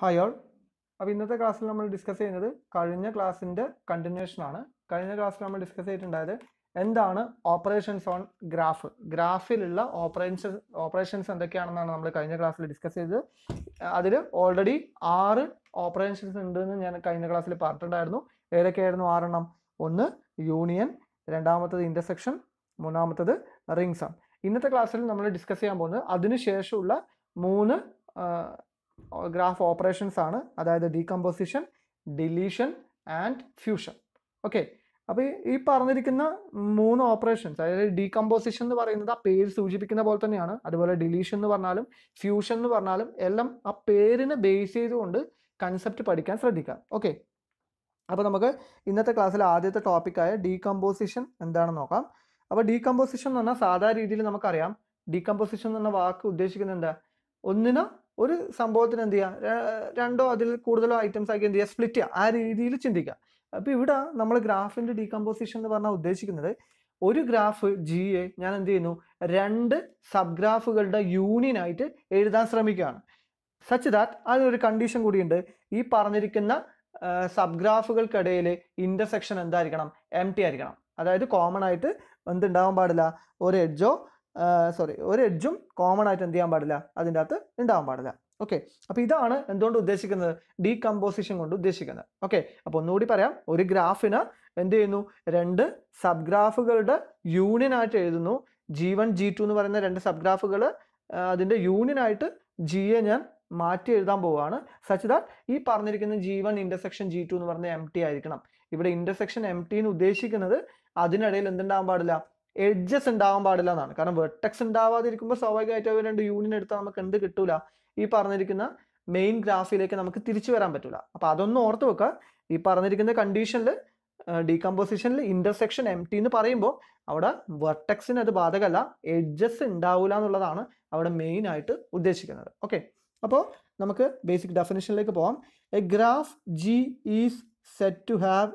Hi all അപ്പോൾ ഇന്നത്തെ ക്ലാസ്സിൽ നമ്മൾ ഡിസ്കസ് ചെയ്യുന്നത് കഴിഞ്ഞ ക്ലാസ്സിൻ്റെ കണ്ടിന്യൂഷൻ ആണ് കഴിഞ്ഞ ക്ലാസ്സിൽ നമ്മൾ ഡിസ്കസ് ചെയ്തിട്ടുണ്ടായത് എന്താണ് ഓപ്പറേഷൻസ് ഓൺ ഗ്രാഫ് ഗ്രാഫിലുള്ള ഓപ്പറേഷൻസ് ഓപ്പറേഷൻസ് എന്തൊക്കെയാണെന്നാണ് നമ്മൾ കഴിഞ്ഞ ക്ലാസ്സിൽ ഡിസ്കസ് ചെയ്തത് അതിൽ ഓൾറെഡി ആറ് ഓപ്പറേഷൻസ് ഉണ്ടെന്ന് ഞാൻ കഴിഞ്ഞ ക്ലാസ്സിൽ പറഞ്ഞിട്ടുണ്ടായിരുന്നു ഏതൊക്കെയായിരുന്നു ആറെണ്ണം ഒന്ന് യൂണിയൻ രണ്ടാമത്തത് ഇൻ്റർസെക്ഷൻ മൂന്നാമത്തത് റിങ്സ് ആണ് ഇന്നത്തെ ക്ലാസ്സിൽ നമ്മൾ ഡിസ്കസ് ചെയ്യാൻ പോകുന്നത് അതിനുശേഷമുള്ള മൂന്ന് ഗ്രാഫ് ഓപ്പറേഷൻസ് ആണ് അതായത് decomposition deletion and fusion okay അപ്പോൾ ഈ പറഞ്ഞിരിക്കുന്ന മൂന്ന് ഓപ്പറേഷൻസ് അതായത് ഡീകമ്പോസിഷൻ എന്ന് പറയുന്നത് ആ പേര് സൂചിപ്പിക്കുന്ന പോലെ തന്നെയാണ് അതുപോലെ ഡിലീഷൻ എന്ന് പറഞ്ഞാലും ഫ്യൂഷൻ എന്ന് പറഞ്ഞാലും എല്ലാം ആ പേരിനെ ബേസ് ചെയ്തുകൊണ്ട് കൺസെപ്റ്റ് പഠിക്കാൻ ശ്രദ്ധിക്കാം ഓക്കെ അപ്പോൾ നമുക്ക് ഇന്നത്തെ ക്ലാസ്സിലെ ആദ്യത്തെ ടോപ്പിക്കായ ഡീകമ്പോസിഷൻ എന്താണെന്ന് നോക്കാം അപ്പോൾ ഡീകമ്പോസിഷൻ എന്ന് പറഞ്ഞാൽ സാധാരണ രീതിയിൽ നമുക്കറിയാം ഡീകമ്പോസിഷൻ എന്ന് പറഞ്ഞ വാക്ക് ഉദ്ദേശിക്കുന്നത് എന്താ ഒന്നിനെ ഒരു സംഭവത്തിന് എന്ത് ചെയ്യുക രണ്ടോ അതിൽ കൂടുതലോ ഐറ്റംസ് ആക്കി എന്ത് ചെയ്യുക സ്പ്ലിറ്റ് ചെയ്യുക ആ രീതിയിൽ ചിന്തിക്കുക അപ്പോൾ ഇവിടെ നമ്മൾ ഗ്രാഫിൻ്റെ ഡീകമ്പോസിഷൻ എന്ന് പറഞ്ഞാൽ ഉദ്ദേശിക്കുന്നത് ഒരു ഗ്രാഫ് ജി എ ഞാൻ എന്ത് ചെയ്യുന്നു രണ്ട് സബ് ഗ്രാഫുകളുടെ യൂണിയൻ ആയിട്ട് എഴുതാൻ ശ്രമിക്കുകയാണ് സച്ച് ദാറ്റ് അതിനൊരു കണ്ടീഷൻ കൂടിയുണ്ട് ഈ പറഞ്ഞിരിക്കുന്ന സബ് ഗ്രാഫുകൾക്കിടയിൽ ഇൻ്റർസെക്ഷൻ എന്തായിരിക്കണം എം ടി ആയിരിക്കണം അതായത് കോമൺ ആയിട്ട് എന്തുണ്ടാവാൻ പാടില്ല ഒരു എഡ്ജോ സോറി ഒരു എഡ്ജും കോമൺ ആയിട്ട് എന്ത് ചെയ്യാൻ പാടില്ല അതിൻ്റെ അകത്ത് ഉണ്ടാവാൻ പാടില്ല ഓക്കെ അപ്പോൾ ഇതാണ് എന്തുകൊണ്ട് ഉദ്ദേശിക്കുന്നത് ഡീകമ്പോസിഷൻ കൊണ്ട് ഉദ്ദേശിക്കുന്നത് ഓക്കെ അപ്പോൾ ഒന്നുകൂടി പറയാം ഒരു ഗ്രാഫിന് എന്ത് ചെയ്യുന്നു രണ്ട് സബ് ഗ്രാഫുകളുടെ യൂണിയൻ ആയിട്ട് എഴുതുന്നു ജി വൺ ജി ടു എന്ന് പറയുന്ന രണ്ട് സബ് ഗ്രാഫുകൾ അതിൻ്റെ യൂണിയൻ ആയിട്ട് ജിയെ ഞാൻ മാറ്റി എഴുതാൻ പോവുകയാണ് സച്ച് ദാറ്റ് ഈ പറഞ്ഞിരിക്കുന്ന G one intersection G two എന്ന് പറഞ്ഞ എം ടി ആയിരിക്കണം ഇവിടെ ഇൻ്റർസെക്ഷൻ എം എന്ന് ഉദ്ദേശിക്കുന്നത് അതിനിടയിൽ എന്തുണ്ടാകാൻ പാടില്ല എഡ്ജസ് ഉണ്ടാവാൻ പാടില്ല എന്നാണ് കാരണം വെർട്ടക്സ് ഉണ്ടാവാതിരിക്കുമ്പോൾ സ്വാഭാവികമായിട്ട് അവർ രണ്ട് യൂണിയൻ എടുത്താൽ നമുക്ക് എന്ത് കിട്ടൂല ഈ പറഞ്ഞിരിക്കുന്ന മെയിൻ ഗ്രാഫിലേക്ക് നമുക്ക് തിരിച്ചു വരാൻ പറ്റൂല അപ്പോൾ അതൊന്നും ഓർത്ത് വെക്കുക ഈ പറഞ്ഞിരിക്കുന്ന കണ്ടീഷനിൽ ഡീകമ്പോസിഷനിൽ ഇന്റർസെക്ഷൻ എം ടി എന്ന് പറയുമ്പോൾ അവിടെ വെർട്ടക്സിന് അത് ബാധകല്ല എഡ്ജസ് ഉണ്ടാവില്ല എന്നുള്ളതാണ് അവിടെ മെയിൻ ആയിട്ട് ഉദ്ദേശിക്കുന്നത് ഓക്കെ അപ്പോൾ നമുക്ക് ബേസിക് ഡെഫിനേഷനിലേക്ക് പോവാം a graph G is set to have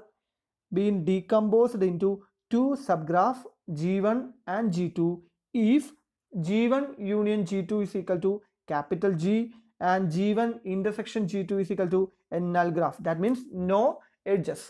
been decomposed in into two subgraph G1 and G2 if G1 union G2 is equal to capital G and G1 intersection G2 is equal to a null graph. That means no edges.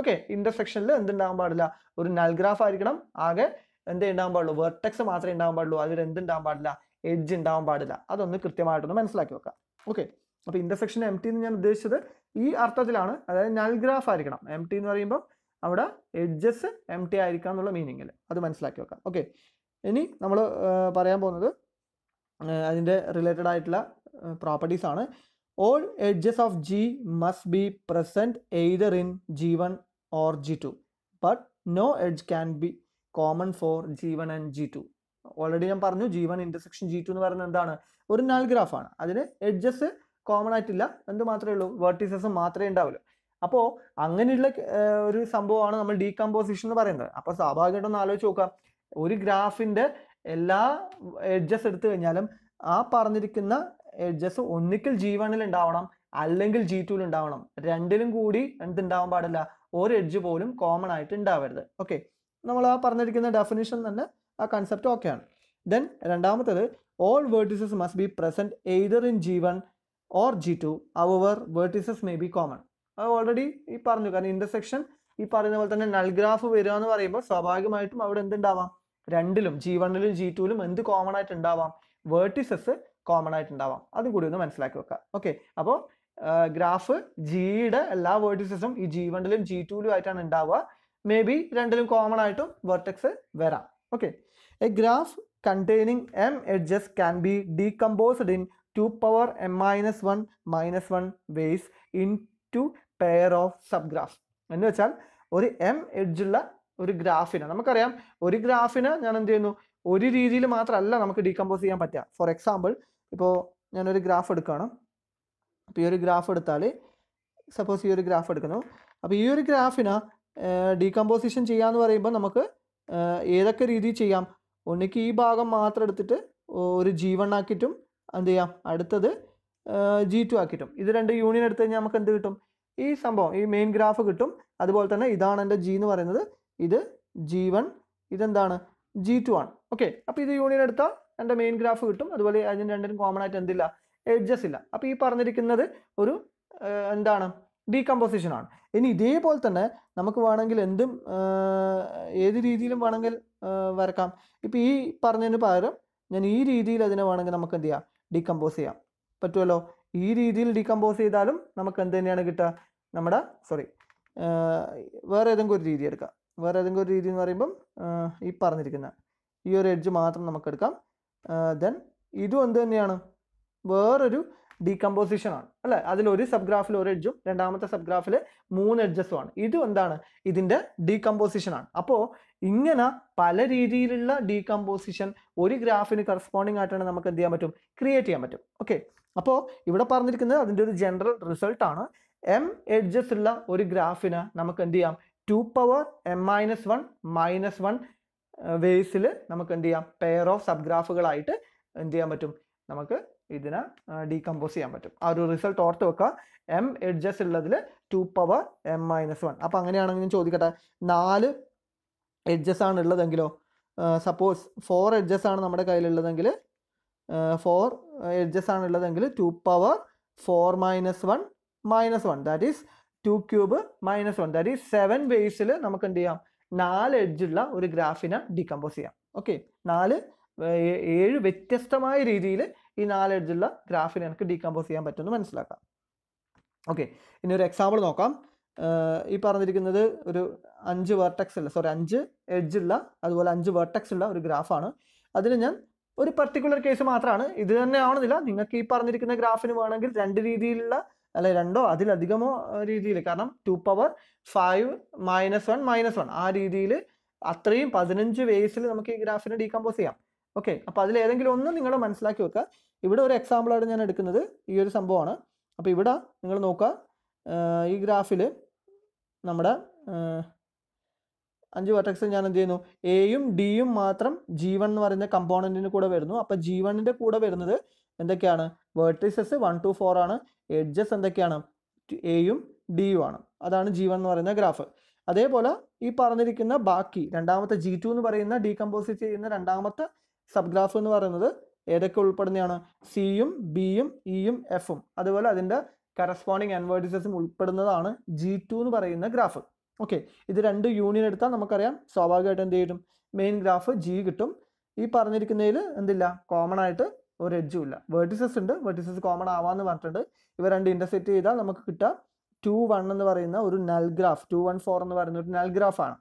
Okay ഇന്റർസെക്ഷനിൽ എന്തുണ്ടാകാൻ പാടില്ല ഒരു നൽ graph ആയിരിക്കണം ആകെ എന്തേ ഉണ്ടാകാൻ പാടുള്ളൂ വെർട്ടെക്സ് മാത്രമേ ഉണ്ടാകാൻ പാടുള്ളൂ അതിൽ എന്തുണ്ടാകാൻ പാടില്ല എഡ്ജ് ഉണ്ടാകാൻ പാടില്ല അതൊന്ന് കൃത്യമായിട്ടൊന്ന് മനസ്സിലാക്കി വെക്കുക ഓക്കെ അപ്പോൾ ഇന്റർസെക്ഷൻ എം ടി എന്ന് ഞാൻ ഉദ്ദേശിച്ചത് ഈ അർത്ഥത്തിലാണ് അതായത് നൽ ഗ്രാഫ് ആയിരിക്കണം എം ടി എന്ന് പറയുമ്പോൾ അവിടെ എഡ്ജസ് എം ടി ആയിരിക്കാം എന്നുള്ള മീനിങ്ങിൽ അത് മനസ്സിലാക്കി വെക്കാം ഓക്കെ ഇനി നമ്മൾ പറയാൻ പോകുന്നത് അതിൻ്റെ റിലേറ്റഡ് ആയിട്ടുള്ള പ്രോപ്പർട്ടീസ് ആണ് all edges of G must be present either in G one or G two but no edge can be common for G one and G two already ഞാൻ പറഞ്ഞു G one intersection G two എന്ന് പറയുന്നത് എന്താണ് ഒരു നാൽഗ്രാഫാണ് അതിന് edges common ആയിട്ടില്ല എന്ത് മാത്രമേ ഉള്ളൂ വേർട്ടീസസ് മാത്രമേ ഉണ്ടാവുള്ളൂ അപ്പോൾ അങ്ങനെയുള്ള ഒരു സംഭവമാണ് നമ്മൾ ഡീകമ്പോസിഷൻ എന്ന് പറയുന്നത് അപ്പോൾ സ്വാഭാവികമായിട്ടും ഒന്ന് ആലോചിച്ച് നോക്കാം ഒരു ഗ്രാഫിൻ്റെ എല്ലാ എഡ്ജസ് എടുത്തു കഴിഞ്ഞാലും ആ പറഞ്ഞിരിക്കുന്ന എഡ്ജസ് ഒന്നിക്കൽ ജി വണ്ണിൽ ഉണ്ടാവണം അല്ലെങ്കിൽ ജി ടുവിൽ ഉണ്ടാവണം രണ്ടിലും കൂടി എന്തുണ്ടാവാൻ പാടില്ല ഒരു എഡ്ജ് പോലും കോമൺ ആയിട്ട് ഉണ്ടാവരുത് ഓക്കെ നമ്മൾ ആ പറഞ്ഞിരിക്കുന്ന ഡെഫിനിഷൻ തന്നെ ആ കൺസെപ്റ്റ് ഓക്കെയാണ് ദെൻ രണ്ടാമത്തേത് all vertices must be present either in G one or G two our vertices may be common അത് ഓൾറെഡി ഈ പറഞ്ഞു കാരണം ഇന്റർസെക്ഷൻ ഈ പറയുന്ന പോലെ തന്നെ നൽഗ്രാഫ് വരിക എന്ന് പറയുമ്പോൾ സ്വാഭാവികമായിട്ടും അവിടെ എന്തുണ്ടാവാം രണ്ടിലും ജി വണ്ണിലും ജി ടുവിലും എന്ത് കോമൺ ആയിട്ട് ഉണ്ടാവാം വേർട്ടിസസ് കോമൺ ആയിട്ട് ഉണ്ടാവാം അതും കൂടി ഒന്ന് മനസ്സിലാക്കി വെക്കുക ഓക്കെ അപ്പോൾ ഗ്രാഫ് ജിയുടെ എല്ലാ വേർട്ടിസസും ഈ ജി വണ്ണിലും ജി ടുവിലും ആയിട്ടാണ് ഉണ്ടാവുക മേ ബി രണ്ടിലും കോമൺ ആയിട്ടും വെർട്ടെക്സ് വരാം okay a graph containing M edges can be decomposed in two power M minus one minus one ways into pair of sub graph എന്ന് വെച്ചാൽ ഒരു എം എഡ്ജുള്ള ഒരു ഗ്രാഫിന് നമുക്കറിയാം ഒരു ഗ്രാഫിന് ഞാൻ എന്ത് ചെയ്യുന്നു ഒരു രീതിയിൽ മാത്രമല്ല നമുക്ക് ഡീകമ്പോസ് ചെയ്യാൻ പറ്റുക ഫോർ എക്സാമ്പിൾ ഇപ്പോൾ ഞാനൊരു ഗ്രാഫ് എടുക്കുകയാണ് അപ്പോൾ ഈ ഒരു ഗ്രാഫ് എടുത്താൽ സപ്പോസ് ഈ ഒരു ഗ്രാഫ് എടുക്കുന്നു അപ്പോൾ ഈ ഒരു ഗ്രാഫിന് ഡീകമ്പോസിഷൻ ചെയ്യാമെന്ന് പറയുമ്പോൾ നമുക്ക് ഏതൊക്കെ രീതിയിൽ ചെയ്യാം ഒന്നിക്ക് ഈ ഭാഗം മാത്രം എടുത്തിട്ട് ഒരു ജി വൺ ആക്കിയിട്ടും എന്ത് ചെയ്യാം അടുത്തത് ജി ടു ആക്കിയിട്ടും ഇത് രണ്ട് യൂണിയൻ എടുത്തു കഴിഞ്ഞാൽ നമുക്ക് എന്ത് കിട്ടും ഈ സംഭവം ഈ മെയിൻ ഗ്രാഫ് കിട്ടും അതുപോലെ തന്നെ ഇതാണ് എൻ്റെ ജി എന്ന് പറയുന്നത് ഇത് ജി വൺ ഇതെന്താണ് ജി ടു ആണ് ഓക്കെ അപ്പോൾ ഇത് യൂണിയൻ എടുത്താൽ എൻ്റെ മെയിൻ ഗ്രാഫ് കിട്ടും അതുപോലെ അതിന് രണ്ടിനും കോമൺ ആയിട്ട് എന്തില്ല എഡ്ജസ് ഇല്ല അപ്പോൾ ഈ പറഞ്ഞിരിക്കുന്നത് ഒരു എന്താണ് ഡീകമ്പോസിഷൻ ആണ് ഇനി ഇതേപോലെ തന്നെ നമുക്ക് വേണമെങ്കിൽ എന്തും ഏത് രീതിയിലും വേണമെങ്കിൽ വരക്കാം ഇപ്പോൾ ഈ പറഞ്ഞതിന് പകരം ഞാൻ ഈ രീതിയിൽ അതിനെ വേണമെങ്കിൽ നമുക്ക് എന്ത് ചെയ്യാം ഡീകമ്പോസ് ചെയ്യാം പറ്റുമല്ലോ ഈ രീതിയിൽ ഡീകമ്പോസ് ചെയ്താലും നമുക്ക് എന്ത് തന്നെയാണ് കിട്ടുക നമ്മുടെ സോറി വേറെ ഏതെങ്കിലും ഒരു രീതി എടുക്കാം വേറെ ഏതെങ്കിലും ഒരു രീതി എന്ന് പറയുമ്പം ഈ പറഞ്ഞിരിക്കുന്ന ഈ ഒരു എഡ്ജ് മാത്രം നമുക്ക് എടുക്കാം ദെൻ ഇതും എന്ത് തന്നെയാണ് വേറൊരു ഡീകമ്പോസിഷനാണ് അല്ലേ അതിൽ സബ് ഗ്രാഫിൽ ഒരു എഡ്ജും രണ്ടാമത്തെ സബ് ഗ്രാഫിൽ മൂന്ന് എഡ്ജസും ആണ് ഇതും എന്താണ് ഇതിൻ്റെ ഡീകമ്പോസിഷനാണ് അപ്പോൾ ഇങ്ങനെ പല രീതിയിലുള്ള ഡീകമ്പോസിഷൻ ഒരു ഗ്രാഫിന് കറസ്പോണ്ടിങ് ആയിട്ടാണ് നമുക്ക് എന്ത് ചെയ്യാൻ പറ്റും ക്രിയേറ്റ് ചെയ്യാൻ പറ്റും ഓക്കെ അപ്പോൾ ഇവിടെ പറഞ്ഞിരിക്കുന്നത് അതിൻ്റെ ഒരു ജനറൽ റിസൾട്ടാണ് എം എഡ്ജസ് ഉള്ള ഒരു ഗ്രാഫിന് നമുക്ക് എന്ത് ചെയ്യാം two power M minus one minus one വേസിൽ നമുക്ക് എന്ത് ചെയ്യാം പെയർ ഓഫ് സബ് ഗ്രാഫുകളായിട്ട് എന്ത് ചെയ്യാൻ പറ്റും നമുക്ക് ഇതിനെ ഡീകമ്പോസ് ചെയ്യാൻ പറ്റും ആ ഒരു റിസൾട്ട് ഓർത്ത് വെക്കുക എം എഡ്ജസ് ഉള്ളതിൽ two power M minus one അപ്പോൾ അങ്ങനെയാണെങ്കിൽ ഞാൻ ചോദിക്കട്ടെ നാല് എഡ്ജസ് ആണ് ഉള്ളതെങ്കിലോ സപ്പോസ് ഫോർ എഡ്ജസ് ആണ് നമ്മുടെ കയ്യിലുള്ളതെങ്കിൽ ഫോർ എഡ്ജസ് ആണ് ഉള്ളതെങ്കിൽ two power four minus one minus one that is two cube minus one that is seven വേസിൽ നമുക്ക് എന്ത് ചെയ്യാം നാല് എഡ്ജുള്ള ഒരു ഗ്രാഫിനെ ഡീകമ്പോസ് ചെയ്യാം ഓക്കെ നാല് ഏഴ് വ്യത്യസ്തമായ രീതിയിൽ ഈ നാല് എഡ്ജുള്ള ഗ്രാഫിനെ എനിക്ക് ഡീകമ്പോസ് ചെയ്യാൻ പറ്റുമെന്ന് മനസ്സിലാക്കാം ഓക്കെ ഇനി ഒരു എക്സാമ്പിൾ നോക്കാം ഈ പറഞ്ഞിരിക്കുന്നത് ഒരു അഞ്ച് വേർട്ടക്സ് ഉള്ള സോറി അഞ്ച് എഡ്ജുള്ള അതുപോലെ അഞ്ച് വേർട്ടക്സ് ഉള്ള ഒരു ഗ്രാഫാണ് അതിന് ഞാൻ ഒരു പെർട്ടിക്കുലർ കേസ് മാത്രമാണ് ഇത് തന്നെ ആവണമെന്നില്ല നിങ്ങൾക്ക് ഈ പറഞ്ഞിരിക്കുന്ന ഗ്രാഫിന് വേണമെങ്കിൽ രണ്ട് രീതിയിലുള്ള അല്ലെ രണ്ടോ അതിലധികമോ രീതിയിൽ കാരണം two power five minus one minus one ആ രീതിയിൽ അത്രയും പതിനഞ്ച് വേസിൽ നമുക്ക് ഈ ഗ്രാഫിനെ ഡീകമ്പോസ് ചെയ്യാം ഓക്കെ അപ്പോൾ അതിലേതെങ്കിലും ഒന്ന് നിങ്ങൾ മനസ്സിലാക്കി വെക്കുക ഇവിടെ ഒരു എക്സാമ്പിളായിട്ട് ഞാൻ എടുക്കുന്നത് ഈ ഒരു സംഭവമാണ് അപ്പോൾ ഇവിടെ നിങ്ങൾ നോക്കുക ഈ ഗ്രാഫിൽ നമ്മുടെ അഞ്ച് വെർട്ടക്സ് ഞാൻ എന്ത് ചെയ്യുന്നു എയും ഡിയും മാത്രം ജി വൺ എന്ന് പറയുന്ന കമ്പോണൻറ്റിന് കൂടെ വരുന്നു അപ്പോൾ ജി വണ്ണിൻ്റെ കൂടെ വരുന്നത് എന്തൊക്കെയാണ് വേർട്ടിസസ് വൺ ടു ഫോർ ആണ് എഡ്ജസ് എന്തൊക്കെയാണ് എയും ഡിയും ആണ് അതാണ് ജി വൺ എന്ന് പറയുന്ന ഗ്രാഫ് അതേപോലെ ഈ പറഞ്ഞിരിക്കുന്ന ബാക്കി രണ്ടാമത്തെ ജി ടു എന്ന് പറയുന്ന ഡീകമ്പോസിറ്റ് ചെയ്യുന്ന രണ്ടാമത്തെ സബ് ഗ്രാഫ് എന്ന് പറയുന്നത് ഏതൊക്കെ ഉൾപ്പെടുന്നതാണ് സിയും ബിയും ഇയും e എഫും അതുപോലെ അതിൻ്റെ കറസ്പോണ്ടിങ് അൻവേർട്ടീസസും ഉൾപ്പെടുന്നതാണ് ജി ടു എന്ന് പറയുന്ന ഗ്രാഫ് ഓക്കെ ഇത് രണ്ട് യൂണിയൻ എടുത്താൽ നമുക്കറിയാം സ്വാഭാവികമായിട്ട് എന്ത് ചെയ്യും മെയിൻ ഗ്രാഫ് ജി കിട്ടും ഈ പറഞ്ഞിരിക്കുന്നതിൽ എന്തില്ല കോമൺ ആയിട്ട് ഒരു എഡ്ജും ഇല്ല വേർട്ടിസസ് ഉണ്ട് വേർട്ടിസസ് കോമൺ ആവാന്ന് പറഞ്ഞിട്ടുണ്ട് ഇവ രണ്ട് ഇൻ്റർസെറ്റ് ചെയ്താൽ നമുക്ക് കിട്ടുക ടു വൺ എന്ന് പറയുന്ന ഒരു നൽ ഗ്രാഫ് ടു വൺ ഫോർ എന്ന് പറയുന്ന ഒരു നൽ ഗ്രാഫാണ്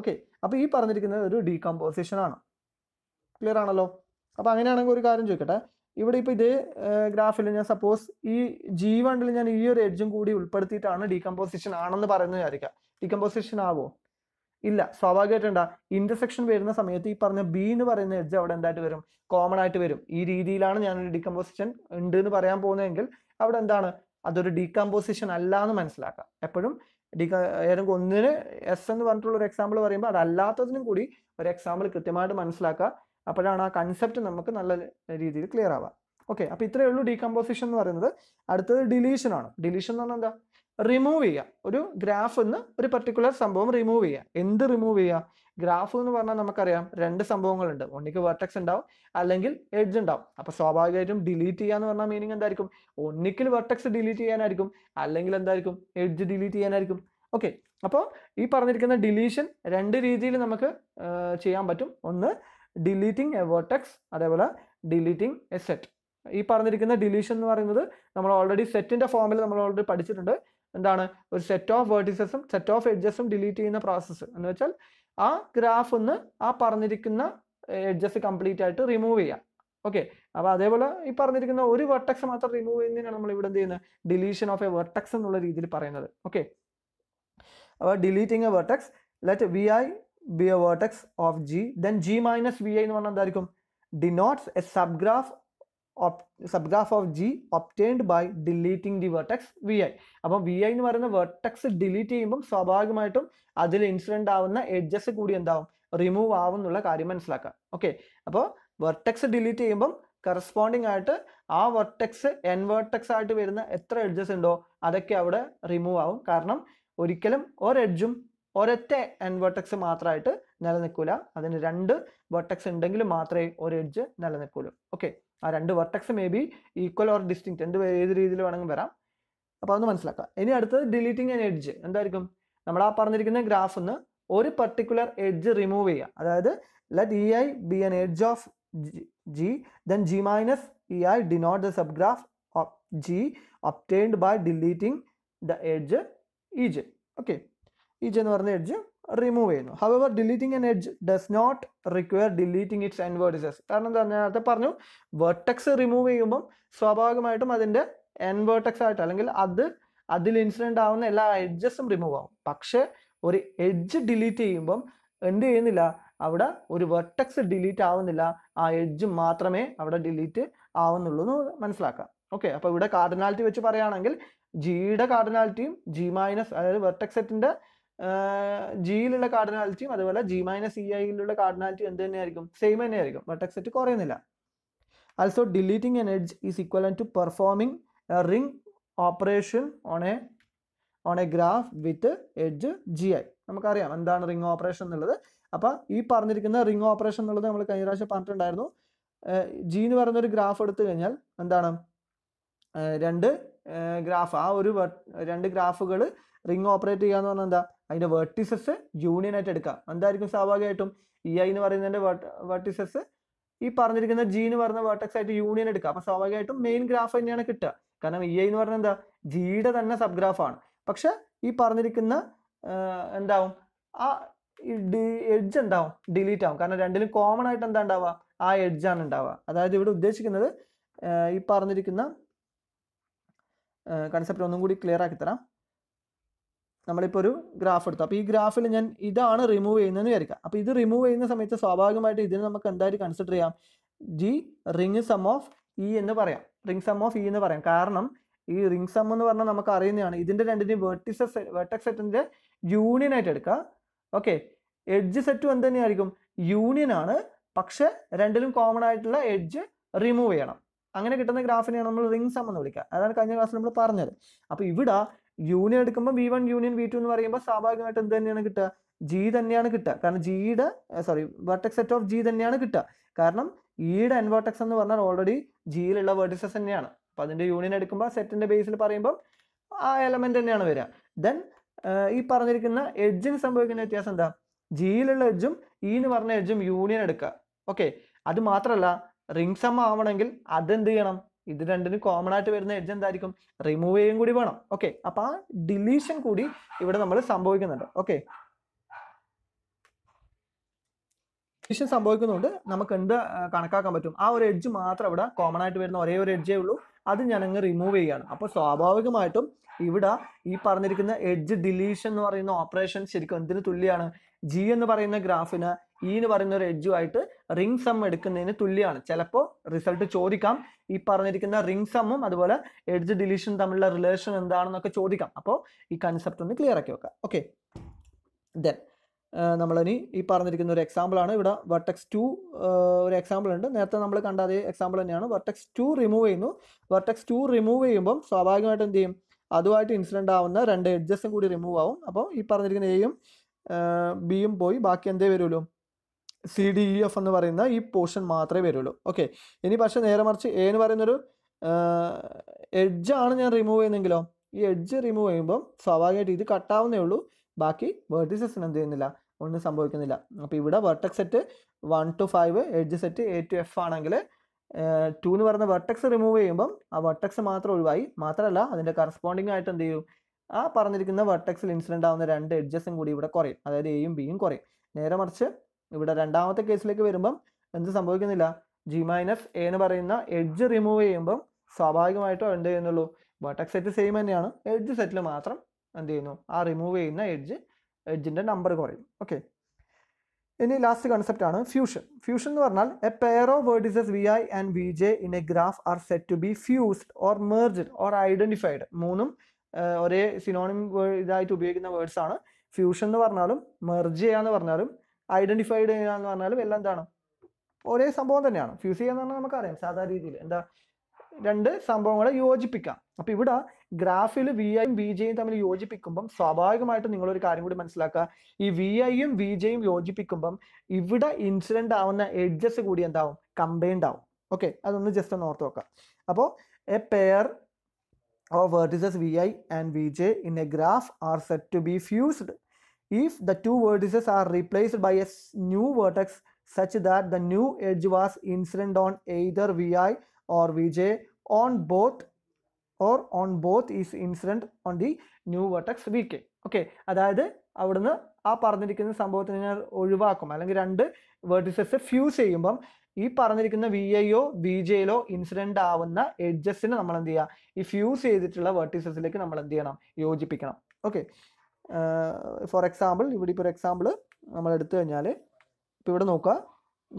ഓക്കെ അപ്പോൾ ഈ പറഞ്ഞിരിക്കുന്നത് ഒരു ഡീകമ്പോസിഷൻ ആണ് ക്ലിയർ ആണല്ലോ അപ്പോൾ അങ്ങനെയാണെങ്കിൽ ഒരു കാര്യം ചോദിക്കട്ടെ ഇവിടെ ഇപ്പോൾ ഇതേ ഗ്രാഫിൽ ഞാൻ സപ്പോസ് ഈ ജി വണ്ണിൽ ഞാൻ ഈ ഒരു എഡ്ജും കൂടി ഉൾപ്പെടുത്തിയിട്ടാണ് ഡീകമ്പോസിഷൻ ആണെന്ന് പറയുന്നത് വിചാരിക്കാം ഡിക്കമ്പോസിഷൻ ആവോ ഇല്ല സ്വാഭാവികമായിട്ട് എന്താ ഇന്റർസെക്ഷൻ വരുന്ന സമയത്ത് ഈ പറഞ്ഞ ബി എന്ന് പറയുന്ന എഡ്ജ് അവിടെ എന്തായിട്ട് വരും കോമൺ ആയിട്ട് വരും ഈ രീതിയിലാണ് ഞാനൊരു ഡികമ്പോസിഷൻ ഉണ്ട് എന്ന് പറയാൻ പോകുന്നതെങ്കിൽ അവിടെ എന്താണ് അതൊരു ഡീകമ്പോസിഷൻ അല്ല എന്ന് മനസ്സിലാക്കാം എപ്പോഴും ഡി ഏതെങ്കിലും ഒന്നിന് എസ് എന്ന് പറഞ്ഞിട്ടുള്ള ഒരു എക്സാമ്പിൾ പറയുമ്പോൾ അതല്ലാത്തതിനും കൂടി ഒരു എക്സാമ്പിൾ കൃത്യമായിട്ട് മനസ്സിലാക്കുക അപ്പോഴാണ് ആ കൺസെപ്റ്റ് നമുക്ക് നല്ല രീതിയിൽ ക്ലിയർ ആവുക ഓക്കെ അപ്പോൾ ഇത്രയേ ഉള്ളൂ ഡീകമ്പോസിഷൻ എന്ന് പറയുന്നത് അടുത്തത് ഡിലീഷനാണ് ഡിലീഷൻ എന്ന് പറഞ്ഞാൽ എന്താ റിമൂവ് ചെയ്യുക ഒരു ഗ്രാഫ് എന്ന് ഒരു പെർട്ടിക്കുലർ സംഭവം റിമൂവ് ചെയ്യുക എന്ത് റിമൂവ് ചെയ്യുക ഗ്രാഫ് എന്ന് പറഞ്ഞാൽ നമുക്കറിയാം രണ്ട് സംഭവങ്ങളുണ്ട് ഒന്നിക്ക് വെർട്ടക്സ് ഉണ്ടാവും അല്ലെങ്കിൽ എഡ്ജ് ഉണ്ടാവും അപ്പൊ സ്വാഭാവികമായിട്ടും ഡിലീറ്റ് ചെയ്യുക എന്ന് പറഞ്ഞാൽ മീനിങ് എന്തായിരിക്കും ഒന്നിക്കിൽ വെർട്ടക്സ് ഡിലീറ്റ് ചെയ്യാനായിരിക്കും അല്ലെങ്കിൽ എന്തായിരിക്കും എഡ്ജ് ഡിലീറ്റ് ചെയ്യാനായിരിക്കും ഓക്കെ അപ്പോൾ ഈ പറഞ്ഞിരിക്കുന്ന ഡിലീഷൻ രണ്ട് രീതിയിൽ നമുക്ക് ചെയ്യാൻ പറ്റും ഒന്ന് ഡിലീറ്റിംഗ് എ വെർട്ടക്സ് അതേപോലെ ഡിലീറ്റിംഗ് എ സെറ്റ് ഈ പറഞ്ഞിരിക്കുന്ന ഡിലീഷൻ എന്ന് പറയുന്നത് നമ്മൾ ഓൾറെഡി സെറ്റിൻ്റെ ഫോമിൽ നമ്മൾ ഓൾറെഡി പഠിച്ചിട്ടുണ്ട് എന്താണ് ഒരു സെറ്റ് ഓഫ് വേർട്ടിസസും സെറ്റ് ഓഫ് എഡ്ജസും ഡിലീറ്റ് ചെയ്യുന്ന പ്രോസസ്സ് എന്ന് വെച്ചാൽ ആ ഗ്രാഫ് ഒന്ന് ആ പറഞ്ഞിരിക്കുന്ന എഡ്ജസ് കംപ്ലീറ്റ് ആയിട്ട് റിമൂവ് ചെയ്യാം ഓക്കെ അപ്പോൾ അതേപോലെ ഈ പറഞ്ഞിരിക്കുന്ന ഒരു വെർട്ടക്സ് മാത്രം റിമൂവ് ചെയ്യുന്നതിനാണ് നമ്മൾ ഇവിടെ എന്ത് ചെയ്യുന്നത് ഡിലീഷൻ ഓഫ് എ വെർട്ടക്സ് എന്നുള്ള രീതിയിൽ പറയുന്നത് ഓക്കെ അപ്പോൾ deleting a vertex let V I be a vertex of G then G minus V I എന്ന് പറഞ്ഞാൽ എന്തായിരിക്കും denotes a subgraph subgraph of G obtained by deleting the vertex V I അപ്പം V I എന്ന് പറയുന്ന vertex delete ചെയ്യുമ്പം സ്വാഭാവികമായിട്ടും അതിൽ incident ആവുന്ന എഡ്ജസ് കൂടി എന്താവും റിമൂവ് ആവും എന്നുള്ള കാര്യം മനസ്സിലാക്കുക ഓക്കെ അപ്പോൾ വെർട്ടക്സ് ഡിലീറ്റ് ചെയ്യുമ്പം കറസ്പോണ്ടിങ് ആയിട്ട് ആ വെർട്ടക്സ് എൻ വെർട്ടക്സ് ആയിട്ട് വരുന്ന എത്ര എഡ്ജസ് ഉണ്ടോ അതൊക്കെ അവിടെ റിമൂവ് ആവും കാരണം ഒരിക്കലും ഒരെഡ്ജും ഒരൊറ്റ എൻ വെർട്ടക്സ് മാത്രമായിട്ട് നിലനിൽക്കില്ല അതിന് രണ്ട് വെർട്ടക്സ് ഉണ്ടെങ്കിൽ മാത്രമേ ഒരു എഡ്ജ് നിലനിൽക്കുള്ളൂ ഓക്കെ ആ രണ്ട് vertex may be equal or distinct എന്ത് ഏത് രീതിയിൽ വേണമെങ്കിൽ വരാം അപ്പോൾ അതൊന്ന് മനസ്സിലാക്കാം ഇനി അടുത്തത് ഡിലീറ്റിംഗ് ആൻഡ് എഡ്ജ് എന്തായിരിക്കും നമ്മൾ ആ പറഞ്ഞിരിക്കുന്ന ഗ്രാഫ് ഒന്ന് ഒരു പർട്ടിക്കുലർ എഡ്ജ് റിമൂവ് ചെയ്യുക അതായത് let E I be an edge of G then G minus E I denote the sub graph of G obtained by deleting the edge E J okay E J എന്ന് പറഞ്ഞ edge remove ചെയ്യുന്നു however deleting an edge does not require deleting its end vertices കാരണം എന്താ പറഞ്ഞാൽ നേരത്തെ പറഞ്ഞു vertex remove ചെയ്യുമ്പം സ്വാഭാവികമായിട്ടും അതിൻ്റെ എൻ വേർട്ടക്സ് ആയിട്ട് അല്ലെങ്കിൽ അത് അതിൽ ഇൻസിഡൻ്റ് ആവുന്ന എല്ലാ എഡ്ജസും റിമൂവ് ആവും പക്ഷേ ഒരു എഡ്ജ് ഡിലീറ്റ് ചെയ്യുമ്പം എന്ത് ചെയ്യുന്നില്ല അവിടെ ഒരു വെർട്ടക്സ് ഡിലീറ്റ് ആവുന്നില്ല ആ എഡ്ജ് മാത്രമേ അവിടെ ഡിലീറ്റ് ആവുന്നുള്ളൂ എന്ന് മനസ്സിലാക്കാം ഓക്കെ അപ്പോൾ ഇവിടെ കാർഡിനാലിറ്റി വെച്ച് പറയുകയാണെങ്കിൽ ജിയുടെ കാർഡിനാലിറ്റിയും ജി മൈനസ് അതായത് വെർട്ടക്സെറ്റിൻ്റെ ജിയിലുള്ള കാർഡിനാലിറ്റിയും അതുപോലെ ജി മൈനസ് ഇ ഐയിലുള്ള കാർഡിനാലിറ്റി എന്ത് തന്നെയായിരിക്കും സെയിം തന്നെയായിരിക്കും വെർട്ടെക്സ് സെറ്റ് കുറയുന്നില്ല also deleting an edge is equivalent to performing a ring operation on a on a graph with edge G I നമുക്കറിയാം എന്താണ് റിംഗ് ഓപ്പറേഷൻ എന്നുള്ളത് അപ്പോൾ ഈ പറഞ്ഞിരിക്കുന്ന റിംഗ് ഓപ്പറേഷൻ എന്നുള്ളത് നമ്മൾ കഴിഞ്ഞ പ്രാവശ്യം പറഞ്ഞിട്ടുണ്ടായിരുന്നു ജി എന്ന് പറയുന്ന ഒരു ഗ്രാഫ് എടുത്തു കഴിഞ്ഞാൽ എന്താണ് രണ്ട് ഗ്രാഫ് ആ ഒരു രണ്ട് ഗ്രാഫുകൾ റിംഗ് ഓപ്പറേറ്റ് ചെയ്യുക എന്ന് പറഞ്ഞാൽ എന്താ അതിൻ്റെ വെർട്ടിസസ് യൂണിയൻ ആയിട്ട് എടുക്കുക എന്തായിരിക്കും സ്വാഭാവികമായിട്ടും ഇ ഐ എന്ന് പറയുന്നതിൻ്റെ വെർട്ടിസസ് ഈ പറഞ്ഞിരിക്കുന്ന ജി എന്ന് പറയുന്ന വെർട്ടക്സ് ആയിട്ട് യൂണിയൻ എടുക്കുക അപ്പോൾ സ്വാഭാവികമായിട്ടും മെയിൻ ഗ്രാഫ് തന്നെയാണ് കിട്ടുക കാരണം ഇ ഐ എന്ന് പറഞ്ഞാൽ എന്താ ജിയുടെ തന്നെ സബ് ഗ്രാഫാണ് പക്ഷെ ഈ പറഞ്ഞിരിക്കുന്ന എന്താവും ആ എഡ്ജ് എന്താവും ഡിലീറ്റ് ആവും കാരണം രണ്ടിലും കോമൺ ആയിട്ട് എന്താ ഉണ്ടാവുക ആ എഡ്ജാണ് ഉണ്ടാവുക അതായത് ഇവിടെ ഉദ്ദേശിക്കുന്നത് ഈ പറഞ്ഞിരിക്കുന്ന കൺസെപ്റ്റ് ഒന്നും കൂടി ക്ലിയർ ആക്കി തരാം നമ്മളിപ്പോൾ ഒരു ഗ്രാഫ് എടുത്തു അപ്പോൾ ഈ ഗ്രാഫിൽ ഞാൻ ഇതാണ് റിമൂവ് ചെയ്യുന്നതെന്ന് വിചാരിക്കാം അപ്പോൾ ഇത് റിമൂവ് ചെയ്യുന്ന സമയത്ത് സ്വാഭാവികമായിട്ട് ഇതിന് നമുക്ക് എന്തായാലും കൺസിഡർ ചെയ്യാം G ring sum of E എന്ന് പറയാം റിങ് സം ഓഫ് ഇ എന്ന് പറയാം കാരണം ഈ റിങ് സം എന്ന് പറഞ്ഞാൽ നമുക്ക് അറിയുന്നതാണ് ഇതിൻ്റെ രണ്ടിൻ്റെയും വെർട്ടിസ് വെർട്ടക്സ് സെറ്റിൻ്റെ യൂണിയൻ ആയിട്ട് എടുക്കുക ഓക്കെ എഡ്ജ് സെറ്റും എന്ത് തന്നെയായിരിക്കും യൂണിയൻ ആണ് പക്ഷെ രണ്ടിലും കോമൺ ആയിട്ടുള്ള എഡ്ജ് റിമൂവ് ചെയ്യണം അങ്ങനെ കിട്ടുന്ന ഗ്രാഫിനെയാണ് നമ്മൾ റിംഗ് സം എന്ന് വിളിക്കുക അതാണ് കഴിഞ്ഞ ക്ലാസ്സിൽ നമ്മൾ പറഞ്ഞത് അപ്പോൾ ഇവിടെ യൂണിയൻ എടുക്കുമ്പോൾ V one union V two എന്ന് പറയുമ്പോൾ സ്വാഭാവികമായിട്ട് എന്ത് തന്നെയാണ് കിട്ടുക ജി തന്നെയാണ് കിട്ടുക കാരണം ജിയുടെ sorry vertex set of G തന്നെയാണ് കിട്ടുക കാരണം ഈയുടെ e എൻവെർട്ടക്സ് എന്ന് പറഞ്ഞാൽ ഓൾറെഡി ജിയിലുള്ള വെർട്ടിസസ് തന്നെയാണ് അപ്പോൾ അതിൻ്റെ യൂണിയൻ എടുക്കുമ്പോൾ സെറ്റിൻ്റെ ബേസിൽ പറയുമ്പോൾ ആ എലമെൻ്റ് തന്നെയാണ് വരിക ദെൻ ഈ പറഞ്ഞിരിക്കുന്ന എഡ്ജിന് സംഭവിക്കുന്ന വ്യത്യാസം എന്താ ജിയിലുള്ള എഡ്ജും ഇ e എന്ന് പറഞ്ഞ എഡ്ജും യൂണിയൻ എടുക്കുക ഓക്കെ അത് മാത്രമല്ല റിംഗ് സം ആവണമെങ്കിൽ അതെന്ത് ചെയ്യണം ഇത് രണ്ടിന് കോമൺ ആയിട്ട് വരുന്ന എഡ്ജ് എന്തായിരിക്കും റിമൂവ് ചെയ്യും കൂടി വേണം ഓക്കെ അപ്പൊ ആ ഡിലീഷൻ കൂടി ഇവിടെ നമ്മൾ സംഭവിക്കുന്നുണ്ട് ഓക്കെ ഡിലീഷൻ സംഭവിക്കുന്നതുകൊണ്ട് നമുക്ക് എന്ത് കണക്കാക്കാൻ പറ്റും ആ ഒരു എഡ്ജ് മാത്രം ഇവിടെ കോമൺ ആയിട്ട് വരുന്ന ഒരേ ഒരു എഡ്ജേ ഉള്ളൂ അത് ഞാൻ അങ്ങ് റിമൂവ് ചെയ്യുകയാണ് അപ്പോൾ സ്വാഭാവികമായിട്ടും ഇവിടെ ഈ പറഞ്ഞിരിക്കുന്ന എഡ്ജ് ഡിലീഷൻ എന്ന് പറയുന്ന ഓപ്പറേഷൻ ശരിക്കും എന്തിനു തുല്യമാണ് ജി എന്ന് പറയുന്ന ഗ്രാഫിന് ഇ എന്ന് പറയുന്ന ഒരു എഡ്ജുമായിട്ട് റിംഗ് സം എടുക്കുന്നതിന് തുല്യമാണ് ചിലപ്പോൾ റിസൾട്ട് ചോദിക്കാം ഈ പറഞ്ഞിരിക്കുന്ന റിംഗ് സമ്മും അതുപോലെ എഡ്ജ് ഡിലീഷനും തമ്മിലുള്ള റിലേഷൻ എന്താണെന്നൊക്കെ ചോദിക്കാം അപ്പോൾ ഈ കൺസെപ്റ്റ് ഒന്ന് ക്ലിയർ ആക്കി വെക്കാം ഓക്കെ ദെൻ നമ്മളിനി ഈ പറഞ്ഞിരിക്കുന്ന ഒരു ആണ് ഇവിടെ വെർട്ടെക്സ് ടു ഒരു എക്സാമ്പിൾ ഉണ്ട് നേരത്തെ നമ്മൾ കണ്ട അതേ എക്സാമ്പിൾ തന്നെയാണ് വെർട്ടെക്സ് ടു റിമൂവ് ചെയ്യുന്നു വെർട്ടെക്സ് ടു റിമൂവ് ചെയ്യുമ്പം സ്വാഭാവികമായിട്ട് എന്ത് ചെയ്യും അതുമായിട്ട് ഇൻസിഡൻ്റ് ആവുന്ന രണ്ട് എഡ്ജസും കൂടി റിമൂവ് ആവും അപ്പോൾ ഈ പറഞ്ഞിരിക്കുന്ന എയും ബിയും പോയി ബാക്കി എന്തേ വരുമല്ലോ സി ഡി ഇ എഫ് എന്ന് പറയുന്ന ഈ പോർഷൻ മാത്രമേ വരുള്ളൂ ഓക്കെ ഇനി പക്ഷേ നേരെ മറിച്ച് എ എന്ന് പറയുന്നൊരു ആണ് ഞാൻ റിമൂവ് ചെയ്യുന്നെങ്കിലോ ഈ എഡ്ജ് റിമൂവ് ചെയ്യുമ്പം സ്വാഭാവികമായിട്ട് ഇത് കട്ടാവുന്നേ ഉള്ളൂ ബാക്കി വേർട്ടിസസിന് എന്ത് ചെയ്യുന്നില്ല ഒന്നും സംഭവിക്കുന്നില്ല അപ്പോൾ ഇവിടെ vertex set one two five edge set A to F ആണെങ്കിൽ ടു എന്ന് പറയുന്ന വെർട്ടക്സ് റിമൂവ് ചെയ്യുമ്പം ആ വെർട്ടക്സ് മാത്രം ഒഴിവായി മാത്രമല്ല അതിൻ്റെ കറസ്പോണ്ടിങ് ആയിട്ട് എന്ത് ചെയ്യും ആ പറഞ്ഞിരിക്കുന്ന വെർട്ടക്സിൽ ഇൻസിഡൻ്റ് ആവുന്ന രണ്ട് എഡ്ജസും കൂടി ഇവിടെ കുറയും അതായത് എയും ബിയും കുറയും നേരെ മറിച്ച് ഇവിടെ രണ്ടാമത്തെ കേസിലേക്ക് വരുമ്പം എന്ത് സംഭവിക്കുന്നില്ല ജി മൈനസ് എ എന്ന് പറയുന്ന എഡ്ജ് റിമൂവ് ചെയ്യുമ്പം സ്വാഭാവികമായിട്ടും എന്ത് ചെയ്യുന്നുള്ളൂ വെർട്ടക്സ് സെറ്റ് സെയിം തന്നെയാണ് എഡ്ജ് സെറ്റിൽ മാത്രം എന്ത് ചെയ്യുന്നു ആ റിമൂവ് ചെയ്യുന്ന എഡ്ജ് എഡ്ജിൻ്റെ നമ്പർ കുറയും ഓക്കെ ഇനി ലാസ്റ്റ് കൺസെപ്റ്റ് ആണ് ഫ്യൂഷൻ ഫ്യൂഷൻ എന്ന് പറഞ്ഞാൽ a pair of vertices V I and V J in a graph are set to be fused or merged or identified മൂന്നും ഒരേ സിനോണിം ഇതായിട്ട് ഉപയോഗിക്കുന്ന വേർഡ്സ് ആണ് ഫ്യൂഷൻ എന്ന് പറഞ്ഞാലും മെർജ് ചെയ്യാന്ന് പറഞ്ഞാലും ഐഡന്റിഫൈഡ് ചെയ്യാന്ന് പറഞ്ഞാലും എല്ലാം എന്താണ് ഒരേ സംഭവം തന്നെയാണ് ഫ്യൂസ് ചെയ്യാന്ന് എന്ന് പറഞ്ഞാൽ നമുക്കറിയാം സാധാരണ രീതിയിൽ എന്താ രണ്ട് സംഭവങ്ങളെ യോജിപ്പിക്കാം അപ്പം ഇവിടെ ഗ്രാഫിൽ വി ഐയും വി ജെയും തമ്മിൽ യോജിപ്പിക്കുമ്പം സ്വാഭാവികമായിട്ട് നിങ്ങളൊരു കാര്യം കൂടി മനസ്സിലാക്കുക ഈ വി ഐയും വി ജെയും യോജിപ്പിക്കുമ്പം ഇവിടെ ഇൻസിഡൻ്റ് ആവുന്ന എഡ്ജസ് കൂടി എന്താവും കമ്പൈൻഡ് ആവും ഓക്കെ അതൊന്ന് ജസ്റ്റ് ഒന്ന് ഓർത്ത് നോക്കാം അപ്പോൾ a pair of vertices V I and V J in a graph are set to be fused if the two vertices are replaced by a new vertex such that the new edge was incident on either vi or vj on both or on both is incident on the new vertex vk okay അതായത് അവിടുന്ന് ആ പറഞ്ഞിരിക്കുന്ന സംഭവത്തിന് ഞാൻ ഒഴിവാക്കും അല്ലെങ്കിൽ രണ്ട് vertices fuse ചെയ്യുമ്പം ഈ പറഞ്ഞിരിക്കുന്ന വി ഐയോ ബി ജെയിലോ ഇൻസിഡൻ്റ് ആവുന്ന എഡ്ജസിനെ നമ്മൾ എന്ത് ചെയ്യുക ഈ ഫ്യൂസ് ചെയ്തിട്ടുള്ള വേർട്ടിസസിലേക്ക് നമ്മൾ എന്ത് ചെയ്യണം യോജിപ്പിക്കണം ഓക്കെ ഫോർ എക്സാമ്പിൾ ഇവിടെ ഇപ്പോൾ ഒരു എക്സാമ്പിൾ നമ്മൾ എടുത്തു കഴിഞ്ഞാൽ ഇപ്പോൾ ഇവിടെ നോക്കുക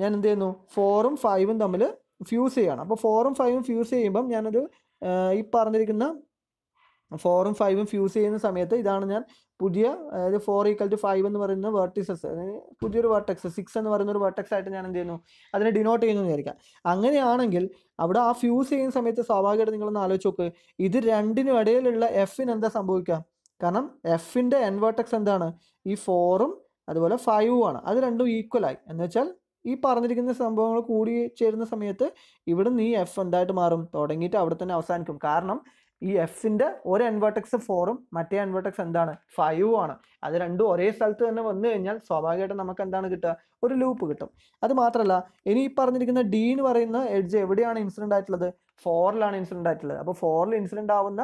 ഞാൻ എന്ത് ചെയ്യുന്നു ഫോറും ഫൈവും തമ്മിൽ ഫ്യൂസ് ചെയ്യണം അപ്പോൾ ഫോറും ഫൈവും ഫ്യൂസ് ചെയ്യുമ്പം ഞാനത് ഈ പറഞ്ഞിരിക്കുന്ന ഫോറും ഫൈവും ഫ്യൂസ് ചെയ്യുന്ന സമയത്ത് ഇതാണ് ഞാൻ പുതിയ അതായത് ഫോർ ഈക്വൽ ടു ഫൈവ് എന്ന് പറയുന്ന വേർട്ടിസസ് പുതിയൊരു വേർട്ടക്സ് സിക്സ് എന്ന് പറയുന്ന ഒരു വേർട്ടക്സ് ആയിട്ട് ഞാൻ എന്ത് ചെയ്യുന്നു അതിനെ ഡിനോട്ട് ചെയ്യുന്നു വിചാരിക്കാം അങ്ങനെയാണെങ്കിൽ അവിടെ ആ ഫ്യൂസ് ചെയ്യുന്ന സമയത്ത് സ്വാഭാവികമായിട്ട് നിങ്ങളൊന്ന് ആലോചിച്ച് നോക്ക് ഇത് രണ്ടിനും ഇടയിലുള്ള എഫിന് എന്താ സംഭവിക്കുക കാരണം എഫിൻ്റെ എൻ വേർട്ടക്സ് എന്താണ് ഈ ഫോറും അതുപോലെ ഫൈവും ആണ് അത് രണ്ടും ഈക്വലായി എന്ന് വെച്ചാൽ ഈ പറഞ്ഞിരിക്കുന്ന സംഭവങ്ങൾ കൂടി ചേരുന്ന സമയത്ത് ഇവിടെ നിന്ന് ഈ എഫ് എന്തായിട്ട് മാറും തുടങ്ങിയിട്ട് അവിടെ തന്നെ അവസാനിക്കും കാരണം ഈ എഫിൻ്റെ ഒരു എൻവേർട്ടക്സ് ഫോറും മറ്റേ എൻവേർട്ടക്സ് എന്താണ് ഫൈവും ആണ് അത് രണ്ടും ഒരേ സ്ഥലത്ത് തന്നെ വന്നു കഴിഞ്ഞാൽ സ്വാഭാവികമായിട്ടും നമുക്ക് എന്താണ് കിട്ടുക ഒരു ലൂപ്പ് കിട്ടും അത് മാത്രമല്ല ഇനി ഈ പറഞ്ഞിരിക്കുന്ന ഡി എന്ന് പറയുന്ന എഡ്ജ് എവിടെയാണ് ഇൻസിഡൻ്റ് ആയിട്ടുള്ളത് ഫോറിലാണ് ഇൻസിഡൻ്റ് ആയിട്ടുള്ളത് അപ്പോൾ ഫോറിൽ ഇൻസിഡൻ്റ് ആവുന്ന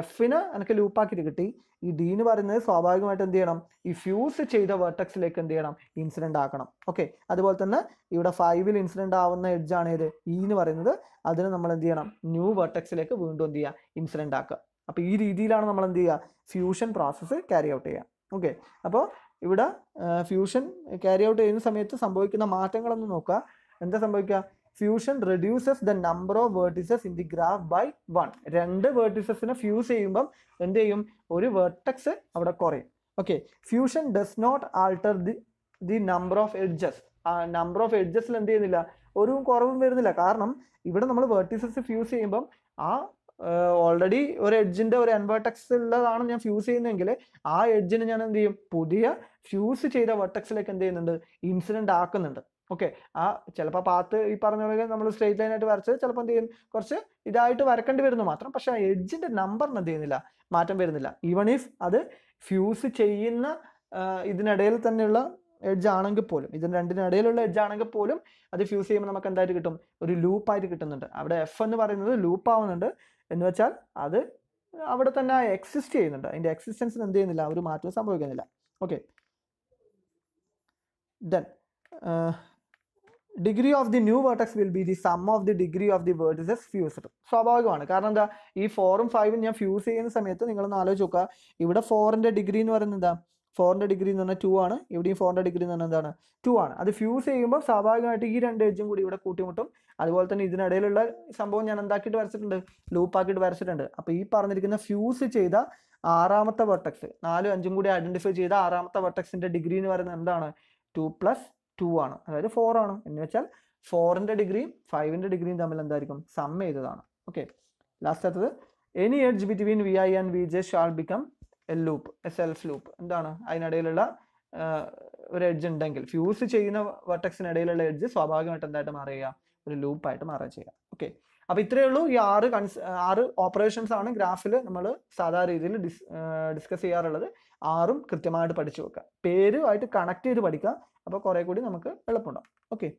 എഫിന് എനിക്ക് ലൂപ്പാക്കിയിട്ട് കിട്ടി ഈ ഡി എന്ന് പറയുന്നത് സ്വാഭാവികമായിട്ട് എന്ത് ചെയ്യണം ഈ ഫ്യൂസ് ചെയ്ത വെർട്ടക്സിലേക്ക് എന്ത് ചെയ്യണം ഇൻസിഡൻ്റ് ആക്കണം ഓക്കെ അതുപോലെ തന്നെ ഇവിടെ ഫൈവിൽ ഇൻസിഡൻ്റ് ആവുന്ന എഡ്ജാണ് ഏത് ഇ e എന്ന് പറയുന്നത് അതിന് നമ്മൾ എന്ത് ചെയ്യണം ന്യൂ വെർട്ടക്സിലേക്ക് വീണ്ടും എന്ത് ചെയ്യുക ഇൻസിഡൻ്റ് ആക്കുക അപ്പോൾ ഈ രീതിയിലാണ് നമ്മൾ എന്ത് ചെയ്യുക ഫ്യൂഷൻ പ്രോസസ്സ് ക്യാരി ഔട്ട് ചെയ്യുക ഓക്കെ അപ്പോൾ ഇവിടെ ഫ്യൂഷൻ ക്യാരി ഔട്ട് ചെയ്യുന്ന സമയത്ത് സംഭവിക്കുന്ന മാറ്റങ്ങളൊന്നും നോക്കുക എന്താ സംഭവിക്കുക fusion reduces the number of vertices in the graph by one രണ്ട് വേർട്ടിസസിനെ ഫ്യൂസ് ചെയ്യുമ്പം എന്ത് ചെയ്യും ഒരു വേർട്ടക്സ് അവിടെ കുറയും okay fusion does not alter the the number of edges ആ നമ്പർ ഓഫ് എഡ്ജസ്സിൽ എന്ത് ചെയ്യുന്നില്ല ഒരു കുറവും വരുന്നില്ല കാരണം ഇവിടെ നമ്മൾ വേർട്ടിസസ് ഫ്യൂസ് ചെയ്യുമ്പം ആ ഓൾറെഡി ഒരു എഡ്ജിൻ്റെ ഒരു എൻവേർട്ടക്സ് ഉള്ളതാണ് ഞാൻ ഫ്യൂസ് ചെയ്യുന്നതെങ്കിൽ ആ എഡ്ജിന് ഞാൻ എന്ത് ചെയ്യും പുതിയ ഫ്യൂസ് ചെയ്ത വെർട്ടക്സിലേക്ക് എന്ത് ചെയ്യുന്നുണ്ട് ഇൻസിഡൻ്റ് ആക്കുന്നുണ്ട് ഓക്കെ ആ ചിലപ്പോൾ പാത്ത് ഈ പറഞ്ഞ പോലെ നമ്മൾ സ്ട്രെയിറ്റ് ലൈനായിട്ട് വരച്ചത് ചിലപ്പോൾ എന്ത് ചെയ്യും കുറച്ച് ഇതായിട്ട് വരക്കേണ്ടി വരുന്നു മാത്രം പക്ഷെ ആ എഡ്ജിൻ്റെ നമ്പറിന് എന്ത് ചെയ്യുന്നില്ല മാറ്റം വരുന്നില്ല ഈവൺ ഇഫ് അത് ഫ്യൂസ് ചെയ്യുന്ന ഇതിനിടയിൽ തന്നെയുള്ള എഡ്ജ് ആണെങ്കിൽ പോലും ഇതിന് രണ്ടിനിടയിലുള്ള എഡ്ജ് ആണെങ്കിൽ പോലും അത് ഫ്യൂസ് ചെയ്യുമ്പോൾ നമുക്ക് എന്തായിട്ട് കിട്ടും ഒരു ലൂപ്പായിട്ട് കിട്ടുന്നുണ്ട് അവിടെ എഫ് എന്ന് പറയുന്നത് ലൂപ്പ് ആവുന്നുണ്ട് എന്ന് വെച്ചാൽ അത് അവിടെ തന്നെ എക്സിസ്റ്റ് ചെയ്യുന്നുണ്ട് അതിൻ്റെ എക്സിസ്റ്റൻസിന് എന്ത് ചെയ്യുന്നില്ല ഒരു മാറ്റം സംഭവിക്കുന്നില്ല okay then degree of the new vertex will be the sum of the degree of the vertices fused സ്വാഭാവികമാണ് കാരണം എന്താ ഈ ഫോറും ഫൈവും ഞാൻ ഫ്യൂസ് ചെയ്യുന്ന സമയത്ത് നിങ്ങളൊന്ന് ആലോചിച്ച് നോക്കുക ഇവിടെ ഫോറിൻ്റെ ഡിഗ്രി എന്ന് പറയുന്നത് എന്താ ഫോറിൻ്റെ ഡിഗ്രി എന്ന് പറഞ്ഞാൽ ടു ആണ് ഇവിടെയും ഫോറിൻ്റെ ഡിഗ്രി എന്ന് പറഞ്ഞാൽ എന്താണ് ടു ആണ് അത് ഫ്യൂസ് ചെയ്യുമ്പോൾ സ്വാഭാവികമായിട്ട് ഈ രണ്ട് എഡ്ജും കൂടി ഇവിടെ കൂട്ടിമുട്ടും അതുപോലെ തന്നെ ഇതിനിടയിലുള്ള സംഭവം ഞാൻ എന്താക്കിയിട്ട് വരച്ചിട്ടുണ്ട് ലൂപ്പാക്കിയിട്ട് വരച്ചിട്ടുണ്ട് അപ്പോൾ ഈ പറഞ്ഞിരിക്കുന്ന ഫ്യൂസ് ചെയ്ത ആറാമത്തെ വെർട്ടക്സ് നാലും അഞ്ചും കൂടി ഐഡൻറ്റിഫൈ ചെയ്ത ആറാമത്തെ വെർട്ടക്സിൻ്റെ ഡിഗ്രി എന്ന് പറയുന്നത് എന്താണ് ടു പ്ലസ് ടു ആണ് അതായത് ഫോർ ആണ് എന്ന് വെച്ചാൽ ഫോറിൻ്റെ ഡിഗ്രിയും ഫൈവിൻ്റെ ഡിഗ്രിയും തമ്മിൽ എന്തായിരിക്കും സം ചെയ്തതാണ് ഓക്കെ ലാസ്റ്റ് അടുത്തത് any edge between V I and V J shall become a loop a self loop എന്താണ് അതിനിടയിലുള്ള ഒരു എഡ്ജ് ഉണ്ടെങ്കിൽ ഫ്യൂസ് ചെയ്യുന്ന വട്ടക്സിനിടയിലുള്ള എഡ്ജ് സ്വാഭാവികമായിട്ട് എന്തായിട്ട് മാറുക ഒരു ലൂപ്പായിട്ട് മാറുക ചെയ്യുക ഓക്കെ അപ്പോൾ ഇത്രയേ ഉള്ളൂ ഈ ആറ് കൺസ് ആറ് ഓപ്പറേഷൻസ് ആണ് ഗ്രാഫിൽ നമ്മൾ സാധാരണ രീതിയിൽ ഡിസ് ഡിസ്കസ് ചെയ്യാറുള്ളത് ആറും കൃത്യമായിട്ട് പഠിച്ചു വെക്കുക പേരുമായിട്ട് കണക്ട് ചെയ്ത് പഠിക്കുക അപ്പോൾ കുറേ കൂടി നമുക്ക് എളുപ്പമുണ്ടാവും ഓക്കെ